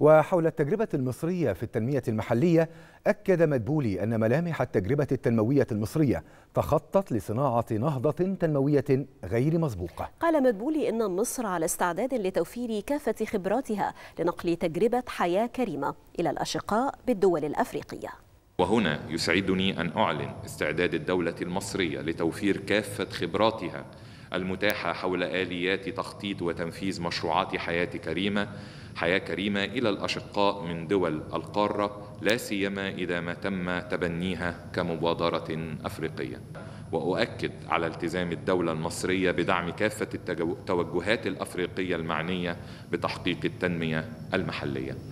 وحول التجربة المصرية في التنمية المحلية أكد مدبولي أن ملامح التجربة التنموية المصرية تخطت لصناعة نهضة تنموية غير مسبوقة قال مدبولي أن مصر على استعداد لتوفير كافة خبراتها لنقل تجربة حياة كريمة إلى الأشقاء بالدول الأفريقية وهنا يسعدني أن أعلن استعداد الدولة المصرية لتوفير كافة خبراتها المتاحة حول آليات تخطيط وتنفيذ مشروعات حياة كريمة حياة كريمة إلى الأشقاء من دول القارة لا سيما إذا ما تم تبنيها كمبادرة أفريقية وأؤكد على التزام الدولة المصرية بدعم كافة التوجهات الأفريقية المعنية بتحقيق التنمية المحلية